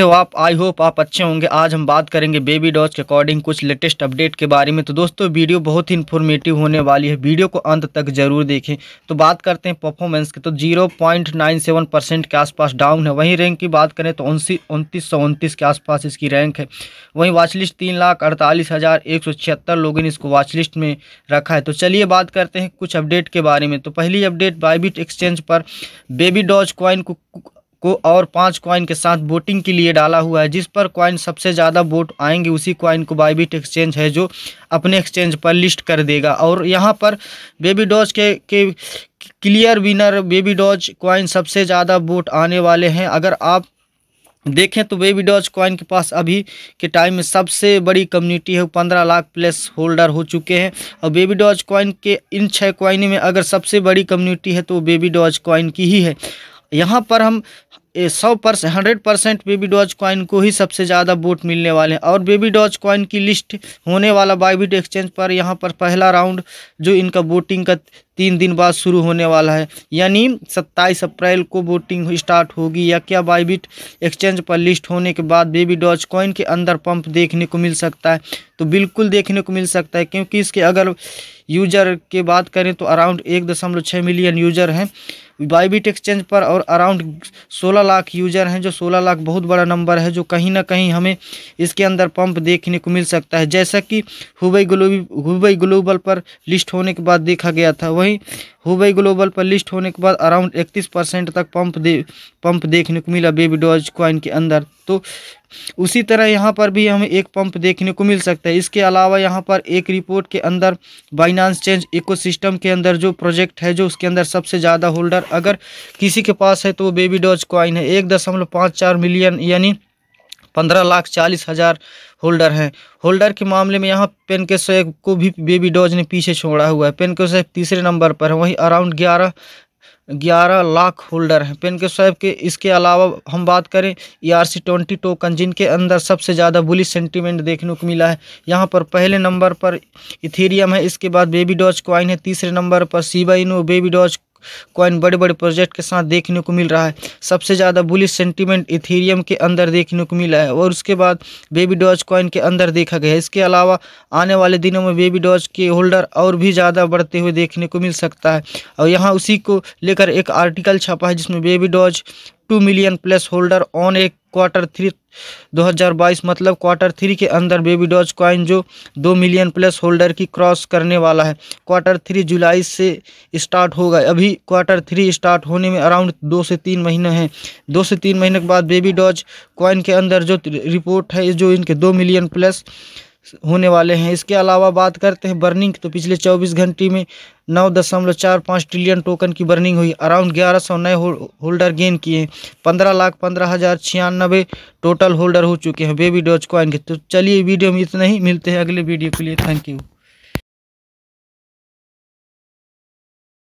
कैसे हो आप आई होप आप अच्छे होंगे आज हम बात करेंगे बेबी डॉज के अकॉर्डिंग कुछ लेटेस्ट अपडेट के बारे में तो दोस्तों वीडियो बहुत ही इन्फॉर्मेटिव होने वाली है वीडियो को अंत तक जरूर देखें तो बात करते हैं परफॉर्मेंस की तो 0.97 परसेंट के आसपास डाउन है वहीं रैंक की बात करें तो उनसी उनतीस के आसपास इसकी रैंक है वहीं वाचलिस्ट तीन लाख अड़तालीस हज़ार एक सौ छिहत्तर लोगों ने इसको वाचलिस्ट में रखा है तो चलिए बात करते हैं कुछ अपडेट के बारे में तो पहली अपडेट बाईबिट एक्सचेंज पर बेबी डॉज क्वाइन को को और पाँच कॉइन के साथ वोटिंग के लिए डाला हुआ है जिस पर कॉइन सबसे ज़्यादा वोट आएंगे उसी कॉइन को बाईबिट एक्सचेंज है जो अपने एक्सचेंज पर लिस्ट कर देगा और यहाँ पर बेबी डॉज के, के clear winner baby doge coin सबसे ज़्यादा वोट आने वाले हैं अगर आप देखें तो बेबी डॉज कॉइन के पास अभी के टाइम में सबसे बड़ी कम्युनिटी है पंद्रह लाख प्लस होल्डर हो चुके हैं और बेबी डॉज क्वाइन के इन छः क्वाइन में अगर सबसे बड़ी कम्युनिटी है तो बेबी डॉज कॉइन की ही है यहाँ पर हम ये सौ percent hundred percent baby doge coin को ही सबसे ज़्यादा वोट मिलने वाले हैं और बेबी डॉज कॉइन की लिस्ट होने वाला बाइबिट एक्सचेंज पर यहाँ पर पहला राउंड जो इनका वोटिंग का तीन दिन बाद शुरू होने वाला है यानी सत्ताईस अप्रैल को वोटिंग स्टार्ट होगी या क्या बाइबिट एक्सचेंज पर लिस्ट होने के बाद बेबी डॉज कॉइन के अंदर पंप देखने को मिल सकता है तो बिल्कुल देखने को मिल सकता है क्योंकि इसके अगर यूजर के बात करें तो अराउंड एक दशमलव छः मिलियन यूजर हैं बाईबिट एक्सचेंज पर और अराउंड 16 लाख यूजर हैं जो 16 लाख बहुत बड़ा नंबर है जो कहीं ना कहीं हमें इसके अंदर पंप देखने को मिल सकता है जैसा कि हुबई ग्लोबल हुबई ग्लोबल पर लिस्ट होने के बाद देखा गया था वहीं हुबई ग्लोबल पर लिस्ट होने के बाद अराउंड इकतीस परसेंट तक पंप दे पंप देखने को मिला बेबी डॉज कॉइन के अंदर तो उसी तरह यहाँ पर भी हमें एक पंप देखने को मिल सकता है इसके अलावा यहाँ पर एक रिपोर्ट के अंदर बाइनांस चेंज इकोसिस्टम के अंदर जो प्रोजेक्ट है जो उसके अंदर सबसे ज़्यादा होल्डर अगर किसी के पास है तो वो बेबी डॉज कॉइन है एक दशमलव पाँच चार मिलियन यानी पंद्रह लाख चालीस हज़ार होल्डर हैं होल्डर के मामले में यहाँ पेन के शेख को भी बेबी डॉज ने पीछे छोड़ा हुआ है पेन के शेख तीसरे नंबर पर है वहीं अराउंड ग्यारह ग्यारह लाख होल्डर हैं पेन के स्वैप के इसके अलावा हम बात करें E R C twenty token जिनके अंदर सबसे ज़्यादा बुलिस सेंटीमेंट देखने को मिला है यहाँ पर पहले नंबर पर इथेरियम है इसके बाद बेबी डॉज क्वाइन है तीसरे नंबर पर सीबाइनो बेबी डॉज कॉइन बड़े बड़े प्रोजेक्ट के साथ देखने को मिल रहा है सबसे ज़्यादा बुलिश सेंटीमेंट इथेरियम के अंदर देखने को मिला है और उसके बाद बेबी डॉज कॉइन के अंदर देखा गया है इसके अलावा आने वाले दिनों में बेबी डॉज के होल्डर और भी ज़्यादा बढ़ते हुए देखने को मिल सकता है और यहाँ उसी को लेकर एक आर्टिकल छपा है जिसमें baby doge two million plus holder on एक क्वार्टर थ्री 2022 मतलब क्वार्टर थ्री के अंदर बेबी डॉज कॉइन जो दो मिलियन प्लस होल्डर की क्रॉस करने वाला है क्वार्टर थ्री जुलाई से स्टार्ट होगा अभी क्वार्टर थ्री स्टार्ट होने में अराउंड दो से तीन महीने हैं दो से तीन महीने के बाद बेबी डॉज कॉइन के अंदर जो रिपोर्ट है जो इनके दो मिलियन प्लस होने वाले हैं इसके अलावा बात करते हैं बर्निंग तो पिछले 24 घंटे में नौ दशमलव चार पाँच ट्रिलियन टोकन की बर्निंग हुई अराउंड ग्यारह सौ नए होल्डर गेन किए पंद्रह लाख पंद्रह हज़ार छियानबे टोटल होल्डर हो चुके हैं बेबी डॉच कॉइन के तो चलिए वीडियो में इतना ही मिलते हैं अगले वीडियो के लिए थैंक यू